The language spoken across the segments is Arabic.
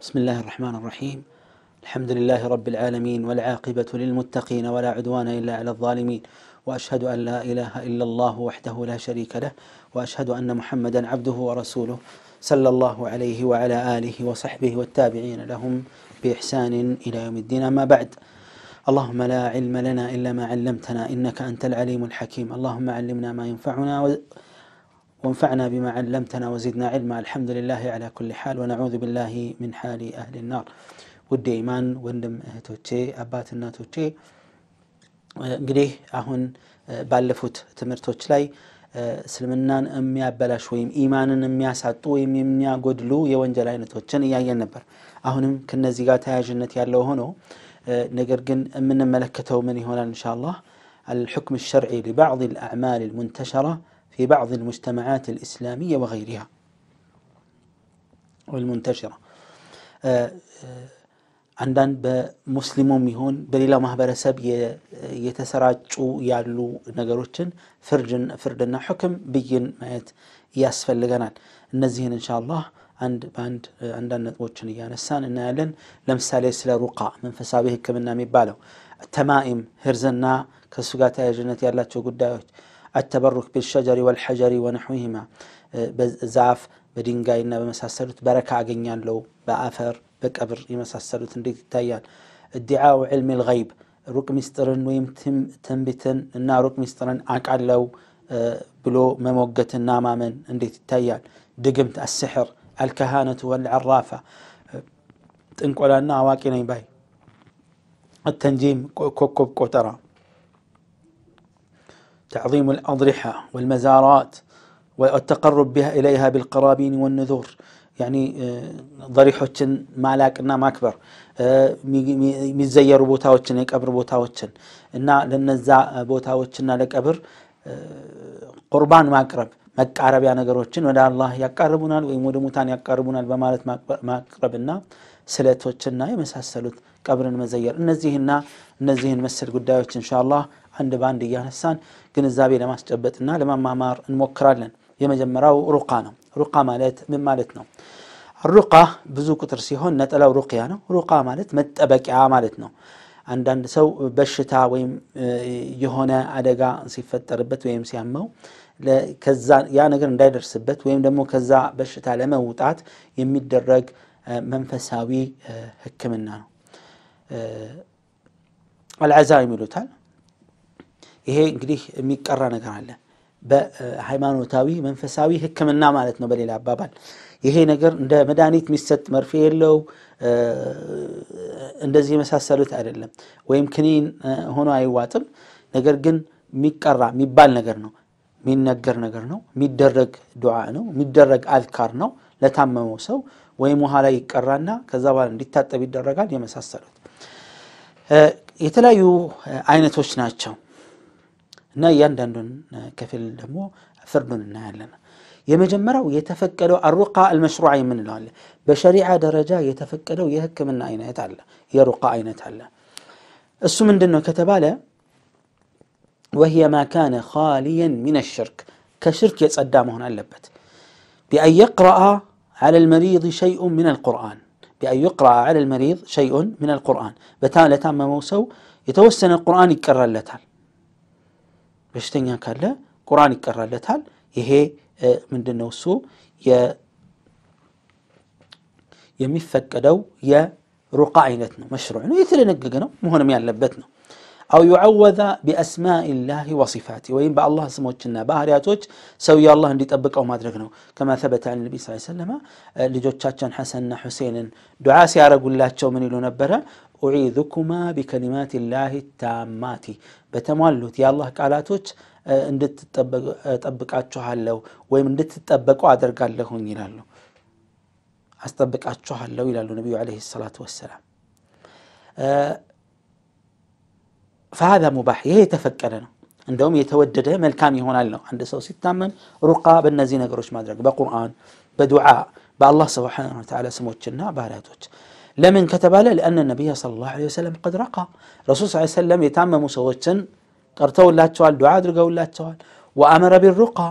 بسم الله الرحمن الرحيم الحمد لله رب العالمين والعاقبة للمتقين ولا عدوان إلا على الظالمين وأشهد أن لا إله إلا الله وحده لا شريك له وأشهد أن محمدا عبده ورسوله صلى الله عليه وعلى آله وصحبه والتابعين لهم بإحسان إلى يوم الدين أما بعد اللهم لا علم لنا إلا ما علمتنا إنك أنت العليم الحكيم اللهم علمنا ما ينفعنا و... وانفعنا بما علمتنا وزدنا علما الحمد لله على كل حال ونعوذ بالله من حال أهل النار ودي إيمان وندم توتشي أباتنا توتشي قديه أهن بالفوت تمر توتشلاي سلمنان أمي أبلا شويم إيمان أمي أساتو إمي أمي أقودلو يوان جلائنا توتشن إيا ينبر أهنم كنا زيقاتا جنة يالو هنو نقرقن أمنا ملكته من هنا إن شاء الله الحكم الشرعي لبعض الأعمال المنتشرة في بعض المجتمعات الإسلامية وغيرها والمنتشرة آه، آه، عندن بمسلمون ميهون بليلا مهبرة سب يتسراج يعلو نقروتشن فرجن فردنا حكم بيين مايت ياسفل لغنان النزهين إن شاء الله عند باند عندنا نتوجهني يعني السان إن ألين لم سالي سلا رقاء من فسابه كمنا ميبالو التمائم هرزنا كسوقات أي جنة يالله تشو قداوش التبرك بالشجر والحجر ونحوهما زاف بدينجاي نا بمساسلوت بركة عجنيان لو بأفر بكبر يمساسلوت نريد تيان الدعاء وعلم الغيب روك مسترن ويم تنبتن نا روك مسترن عك لو بلو مموجة النامة من نريد تيان دقمت السحر الكهانة والعرافة تنقل النا واقينا باي التنجيم كوكب كوترا تعظيم الأضرحة والمزارات والتقرب بها إليها بالقرابين والنذور يعني آه، ضريحة ما لاك إنا ما أكبر آه، ميزير بوتا وشن أبر بوتا وشن إنا لنزا بوتا وشن لك أبر آه، قربان ما أقرب መቃረብ ነገሮችን ወደ አላህ ያቃርቡናል ወይም ወደ ሙታን ያቃርቡናል በማለት ማቅረብና ስለቶችና የመሳሰሉት ቀብርን መዘየር እነዚህና እነዚህን መሰል ጉዳዮች እንሻ አላህ አንድ በአንድ እያነሳን ግንዛቤ ለማስጨበጥና ለማማማር እንሞክራለን። የመጀመሪያው ሩቃ ነው። ሩቃ ማለት ምን ማለት ነው? ሩቃ ብዙ ቁጥር ሲሆን ነጠላው ሩቅያ ነው። ሩቃ ማለት መጠበቂያ ማለት ነው። አንዳንድ ሰው በሽታ ወይም የሆነ አደጋ ሲፈጠርበት ወይም ሲያመው ከዛ ያ ነገር እንዳይደርስበት ወይም ደግሞ ከዛ በሽታ ለመውጣት የሚደረግ መንፈሳዊ ህክምና ነው። አልዓዛ ይሉታል። ይሄ እንግዲህ የሚቀራ ነገር አለ በሃይማኖታዊ መንፈሳዊ ህክምና ማለት ነው። በሌላ አባባል ይሄ ነገር እንደ መድኃኒት የሚሰጥ መርፌ የለው እንደዚህ የመሳሰሉት አይደለም፣ ወይም ክኒን ሆኖ አይዋጥም። ነገር ግን የሚቀራ የሚባል ነገር ነው፣ የሚነገር ነገር ነው፣ የሚደረግ ዱዓ ነው፣ የሚደረግ አልካር ነው ለታመመው ሰው ወይም ውሃ ላይ ይቀራና ከዛ በኋላ እንዲታጠብ ይደረጋል። የመሳሰሉት የተለያዩ አይነቶች ናቸው። እና እያንዳንዱን ክፍል ደግሞ ፍርዱን እናያለን የመጀመሪያው የተፈቀደው አሩቃ አልመሽሩዓ የምንለዋለ በሸሪዓ ደረጃ የተፈቀደው የህክምና አይነት አለ የሩቃ አይነት አለ እሱ ምንድን ነው ከተባለ وهي ما كان خاليا من الشرك كشرك يتصدى هنا اللبت بأن يقرأ على المريض شيء من القرآن بأن يقرأ على المريض شيء من القرآن بتالة تام موسو يتوسن القرآن يكرر لتال በሽተኛ ካለ ቁርአን ይቀራለታል ይሄ ምንድነው እሱ የሚፈቀደው የሩቃ አይነት ነው መሽሩዕ ነው የተደነገገ ነው መሆንም ያለበት ነው أو يعوذ بأسماء الله وصفاته وين بأ الله سموه جنا بأهر سوي الله اندي تبك أو مادرقنا كما ثبت عن النبي صلى الله عليه وسلم لجوتشاتشان حسن حسين دعاء سيارة قول الله من يلو نبرا أعيذكما بكلمات الله التامات بتمالوت يا الله قالاتوك اندت تطبق تطبق اچوحالو ويم اندت قال ادرغالو يلالو استطبق اچوحالو يلالو النبي عليه الصلاه والسلام فهذا مباح هي تفكرنا عندهم يتودد ملكام يهونالو عند سو سيتامن رقى بالنزي نغروش ما بقران بدعاء بالله سبحانه وتعالى سموتنا باراتوت لمن كتب له لأن النبي صلى الله عليه وسلم قد رقى رسول صلى الله عليه وسلم يتامم مسوّت قرتوا الله تعالى دعاء درجوا الله تعالى وأمر بالرقى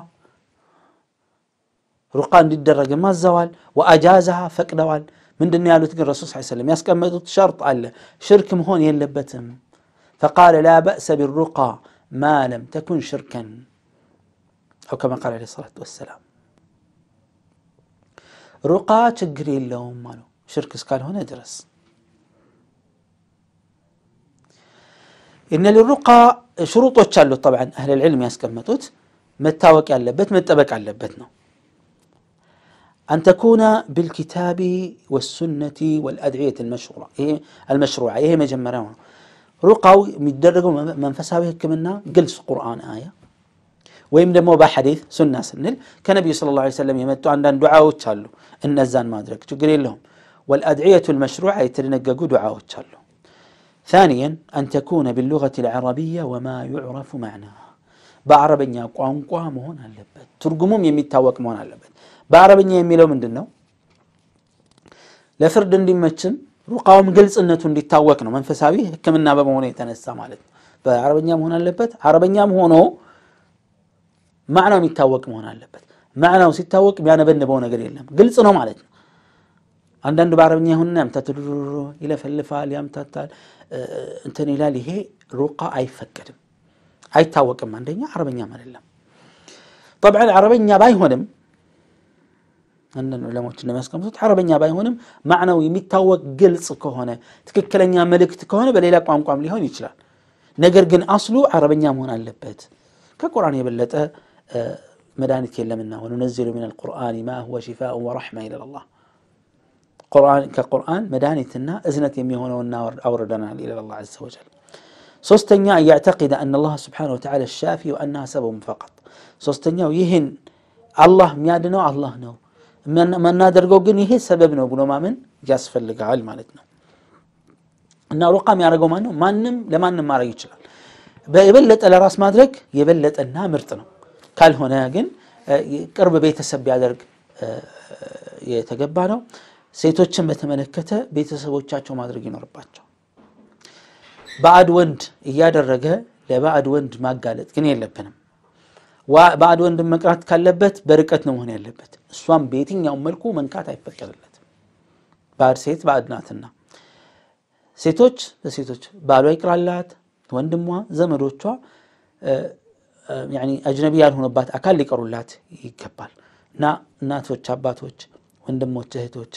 رقى عند الدرجة ما الزوال وأجازها فكدوال من دنيا قالوا تقول الرسول صلى الله عليه وسلم يسكن شرط على شرك مهون يلبتم فقال لا بأس بالرقى ما لم تكن شركا أو كما قال عليه الصلاة والسلام رقى تجري اللهم مالو شرك هنا درس ان للرقى شروط تشالو طبعا اهل العلم ياسكمتوت متاوك يالبت على يالبتنا ان تكون بالكتاب والسنه والادعيه المشروعه إيه المشروعه هي إيه مجمره رقى مدرجه منفساوي كمنا قلص قران ايه ويم دمو بحديث سنه سنل كنبي صلى الله عليه وسلم يمتو عند دعاء تشالو ان الزان ما ادرك تقري لهم والأدعية المشروعة يترنق قدعة وتشلو ثانيا أن تكون باللغة العربية وما يعرف معناها بعربين يقوان قوامهون اللبت ترقمهم يميت تاوك مهون اللبت بعربين يميلو من دنو لفرد دي مجم رقاهم قلس أنتون دي تاوك نو منفسابي كم النابا مهون يتنسى مالت بعربين يمهون اللبت عربين يمهونو معنى ميت تاوك مهون اللبت معنى وسيت تاوك بيانا بنبونا قليل قلس أنو مالتنا አንዳንዱ በአረብኛ ይሁን ያምታት ይለፈልፋል፣ ያምታታል፣ እንትን ይላል። ይሄ ሩቃ አይፈቀድም፣ አይታወቅም። አንደኛ አረበኛም አይደለም። ጠብዓን አረበኛ ባይሆንም አንዳንድ ዑለሞች እንደሚያስቀምጡት አረበኛ ባይሆንም ማዕናው የሚታወቅ ግልጽ ከሆነ ትክክለኛ መልእክት ከሆነ በሌላ ቋንቋም ሊሆን ይችላል። ነገር ግን አስሉ አረበኛ መሆን አለበት። ከቁርአን የበለጠ መድኃኒት የለምና ወኑነዚሉ ሚነል ቁርአኒ ማ ሁወ ሺፋኡን ወረሕማ ይላል አላህ ቁርአን ከቁርአን መድኃኒትና እዝነት የሚሆነውን አውርደናል ይላል አላህ አዘ ወጀል። ሶስተኛ እያዕተቂደ አን አላህ ስብሓነ ወተዓላ ሻፊ ወአና ሰበቡን ፈቀጥ። ሶስተኛው ይህን አላህ የሚያድነው አላህ ነው የምናደርገው ግን ይሄ ሰበብ ነው ብሎ ማመን ያስፈልጋል ማለት ነው። እና ሩቃ የሚያደርገው ማን ነው? ማንም ለማንም ማድረግ ይችላል። የበለጠ ለራስ ማድረግ የበለጠና ምርጥ ነው። ካልሆነ ግን ቅርብ ቤተሰብ ቢያደርግ የተገባ ነው። ሴቶችን በተመለከተ ቤተሰቦቻቸው ማድረግ ይኖርባቸው። በአድ ወንድ እያደረገ ለባዕድ ወንድ ማጋለጥ ግን የለብንም። በአድ ወንድ መቅራት ካለበት በርቀት ነው መሆን ያለበት። እሷም በየትኛውም መልኩ መንካት አይፈቀድለትም። ባዕድ ሴት ባዕድ ናትና ሴቶች በሴቶች ባሏ ይቅራላት፣ ወንድሟ፣ ዘመዶቿ አጅነቢ ያልሆነባት አካል ሊቀሩላት ይገባል እና እናቶች፣ አባቶች፣ ወንድሞች፣ እህቶች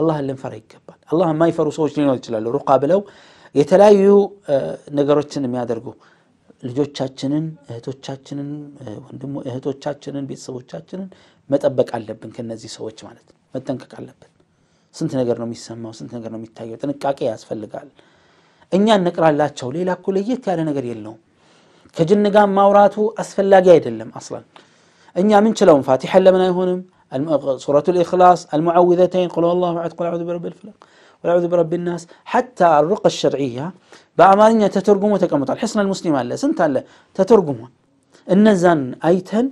አላህን ልንፈራ ይገባል። አላህ የማይፈሩ ሰዎች ሊኖር ይችላሉ። ሩቃ ብለው የተለያዩ ነገሮችን የሚያደርጉ ልጆቻችንን፣ እህቶቻችንን፣ ወንድሞ እህቶቻችንን፣ ቤተሰቦቻችንን መጠበቅ አለብን። ከነዚህ ሰዎች ማለት መጠንቀቅ አለብን። ስንት ነገር ነው የሚሰማው፣ ስንት ነገር ነው የሚታየው። ጥንቃቄ ያስፈልጋል። እኛ እንቅራላቸው፣ ሌላ እኮ ለየት ያለ ነገር የለውም። ከጅን ጋር ማውራቱ አስፈላጊ አይደለም። አስላን እኛ ምንችለውም ፋቲሐ ለምን አይሆንም سورة الإخلاص المعوذتين قل الله أعد قل أعوذ برب الفلق قل أعوذ برب الناس حتى الرقى الشرعية بأمانية تترقم وتقمط الحصن المسلم الله سنت الله تترقم النزان أيتن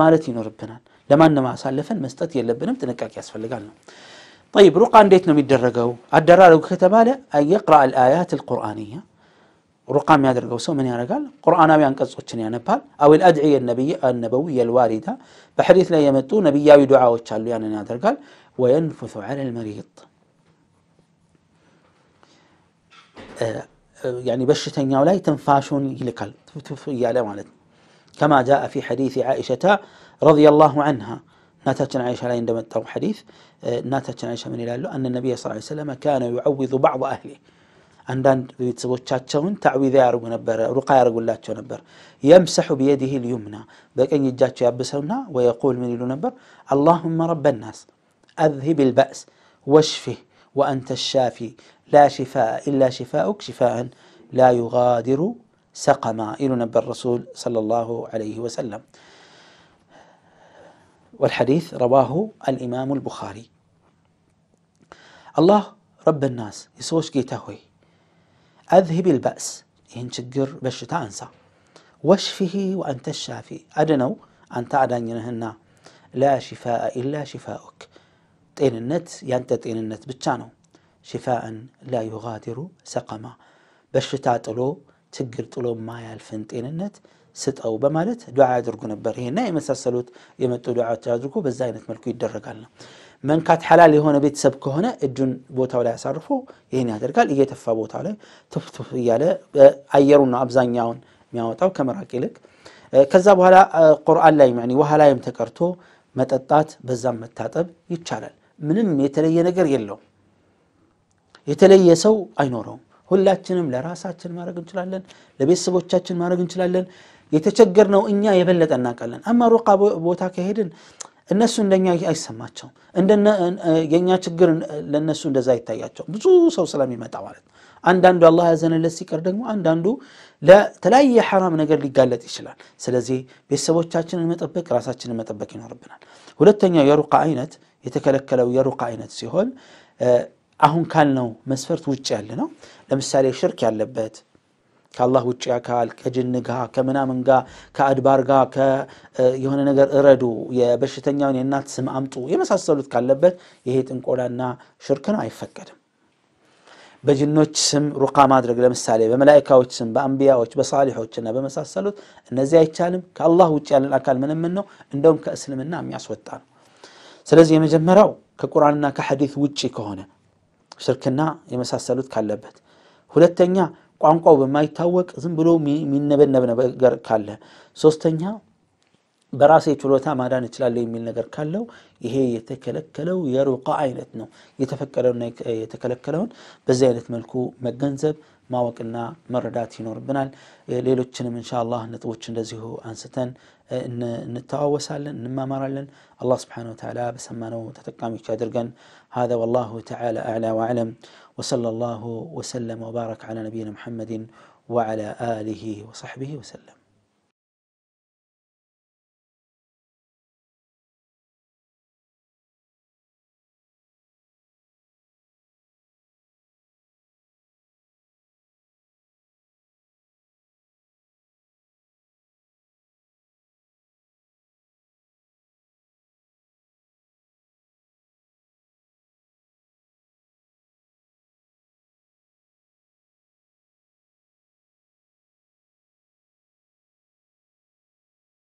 مالتي ربنا لما أنما سالفا ما استطيع لبنا متنكاك أسفل لقالنا طيب رقى أنديتنا من الدرقو الدرقو كتباله أن يقرأ الآيات القرآنية رقى يا يدرك وسو من يرجال قرآن أبي أنقص وشني أنا بحال أو الأدعية النبي النبوية الواردة بحديث لا يمتون نبي يدعى وشالو يعني نادر قال وينفث على المريض يعني بشتن ولا يتنفاشون يلكل يا له كما جاء في حديث عائشة رضي الله عنها ناتج عائشة لا يندم حديث ناتج عائشة من إلى أن النبي صلى الله عليه وسلم كان يعوض بعض أهله አንዳንድ ቤተሰቦቻቸውን ታዕዊዛ ያደርጉ ነበረ ሩቃ ያደርጉላቸው ነበር የምሰሑ ብየድህ ልዩምና በቀኝ እጃቸው ያብሰውና ወየቁል ምን ይሉ ነበር አላሁመ ረበ ናስ أذهب ልበእስ ወሽፊህ وأنت الشافي لا شفاء إلا شفاؤك شفاء لا يغادر سقما إلى نبر الرسول صلى الله عليه وسلم والحديث رواه الإمام البخاري الله رب الناس يسوش كي هوي أذهب البأس إن شجر بشتا أنسى واشفه وأنت الشافي أدنو أنت أدن ينهن لا شفاء إلا شفاؤك تين النت ينت تين النت بتشانو شفاء لا يغادر سقما بش تلو تجر تلو ما يالفن تين النت ست أو بمالت دعاء درقو نبر هنا يمسسلوت يمتو دعاء تدركو بزاينة ملكو يدرق عنه መንካት ሐላል የሆነ ቤተሰብ ከሆነ እጁን ቦታው ላይ አሳርፎ ይህን ያደርጋል። እየተፋ ቦታው ላይ ትፍትፍ እያለ አየሩና አብዛኛውን የሚያወጣው ከመራቅ ይልቅ ከዛ በኋላ ቁርአን ላይ ውሃ ላይም ተቀርቶ መጠጣት በዛም መታጠብ ይቻላል። ምንም የተለየ ነገር የለውም። የተለየ ሰው አይኖረውም። ሁላችንም ለራሳችን ማድረግ እንችላለን፣ ለቤተሰቦቻችን ማድረግ እንችላለን። ነው እኛ የበለጠ እናቃለን አማ ሩቃ ቦታ ከሄድን እነሱ እንደኛ አይሰማቸውም። እንደነ የእኛ ችግር ለእነሱ እንደዛ አይታያቸው ብዙ ሰው ስለሚመጣ ማለት ነው። አንዳንዱ አላህ ያዘነለት ሲቀር ደግሞ አንዳንዱ ለተለያየ ሐራም ነገር ሊጋለጥ ይችላል። ስለዚህ ቤተሰቦቻችንን መጠበቅ፣ ራሳችንን መጠበቅ ይኖርብናል። ሁለተኛው የሩቃ አይነት የተከለከለው የሩቃ አይነት ሲሆን አሁን ካልነው መስፈርት ውጭ ያለ ነው። ለምሳሌ ሽርክ ያለበት ከአላህ ውጭ አካል ከጅን ጋ ከምናምን ጋር ከአድባር ጋር የሆነ ነገር እረዱ፣ የበሽተኛውን የእናት ስም አምጡ የመሳሰሉት ካለበት ይሄ ጥንቆላና ሽርክ ነው፣ አይፈቀድም። በጅኖች ስም ሩካ ማድረግ ለምሳሌ በመላይካዎች ስም፣ በአንቢያዎች፣ በሳሊሖችና በመሳሰሉት እነዚህ አይቻልም። ከአላህ ውጭ ያለን አካል ምንምን ነው፣ እንደውም ከእስልምና የሚያስወጣ ነው። ስለዚህ የመጀመሪያው ከቁርአንና ከሐዲት ውጭ ከሆነ ሽርክና የመሳሰሉት ካለበት ሁለተኛ ቋንቋው በማይታወቅ ዝም ብሎ የሚነበነብ ነገር ካለ፣ ሶስተኛ በራሴ ችሎታ ማዳን እችላለሁ የሚል ነገር ካለው ይሄ የተከለከለው የሩቃ አይነት ነው። የተፈቀደውና የተከለከለውን በዚህ አይነት መልኩ መገንዘብ ማወቅና መረዳት ይኖርብናል። ሌሎችንም ኢንሻአላህ ነጥቦች እንደዚሁ አንስተን እንተዋወሳለን፣ እንማማራለን። አላ ስብሓነሁ ወተዓላ በሰማነው ተጠቃሚዎች አድርገን። ሀ ወላሁ ተዓላ አዕላ ወአዕለም وصلى الله وسلم وبارك على نبينا محمد وعلى اله وصحبه وسلم